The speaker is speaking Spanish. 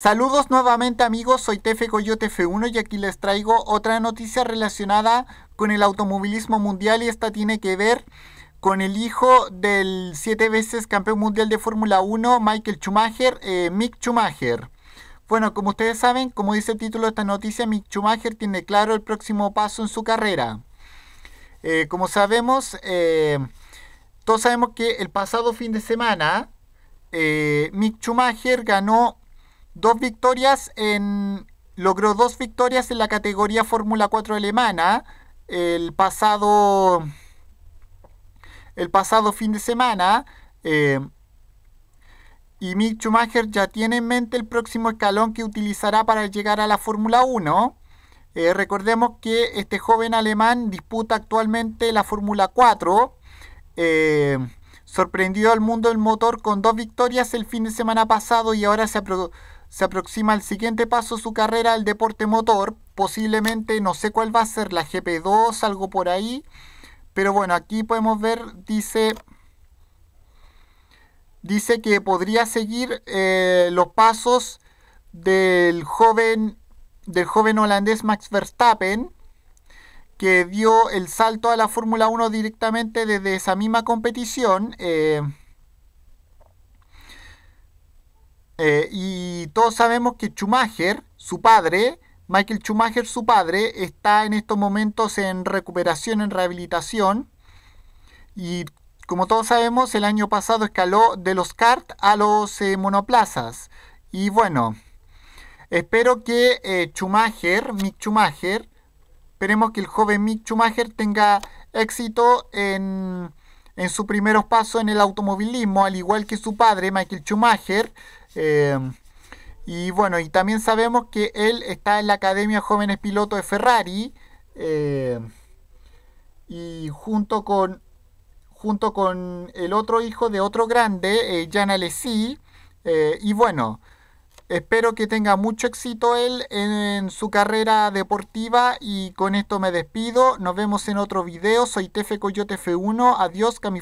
Saludos nuevamente amigos, soy Tefe Coyote F1 y aquí les traigo otra noticia relacionada con el automovilismo mundial y esta tiene que ver con el hijo del siete veces campeón mundial de Fórmula 1, Michael Schumacher, eh, Mick Schumacher. Bueno, como ustedes saben, como dice el título de esta noticia, Mick Schumacher tiene claro el próximo paso en su carrera. Eh, como sabemos, eh, todos sabemos que el pasado fin de semana, Mick Schumacher ganó dos victorias en. logró dos victorias en la categoría Fórmula 4 alemana el pasado. el pasado fin de semana. Eh, y Mick Schumacher ya tiene en mente el próximo escalón que utilizará para llegar a la Fórmula 1. Eh, recordemos que este joven alemán disputa actualmente la Fórmula 4. Eh, sorprendió al mundo El motor con dos victorias el fin de semana pasado y ahora se, apro se aproxima al siguiente paso de su carrera al deporte motor. Posiblemente, no sé cuál va a ser, la GP2, algo por ahí. Pero bueno, aquí podemos ver, dice, dice que podría seguir eh, los pasos del joven, del joven holandés Max Verstappen, que dio el salto a la Fórmula 1 directamente desde esa misma competición. Eh, Eh, y todos sabemos que Schumacher, su padre, Michael Schumacher, su padre, está en estos momentos en recuperación, en rehabilitación. Y como todos sabemos, el año pasado escaló de los kart a los eh, monoplazas. Y bueno, espero que eh, Schumacher, Mick Schumacher, esperemos que el joven Mick Schumacher tenga éxito en en sus primeros pasos en el automovilismo, al igual que su padre, Michael Schumacher. Eh, y bueno, y también sabemos que él está en la Academia Jóvenes Pilotos de Ferrari. Eh, y junto con, junto con el otro hijo de otro grande, eh, Jan Eh, y bueno, Espero que tenga mucho éxito él en su carrera deportiva y con esto me despido. Nos vemos en otro video. Soy Tefe Coyote F1. Adiós, Cami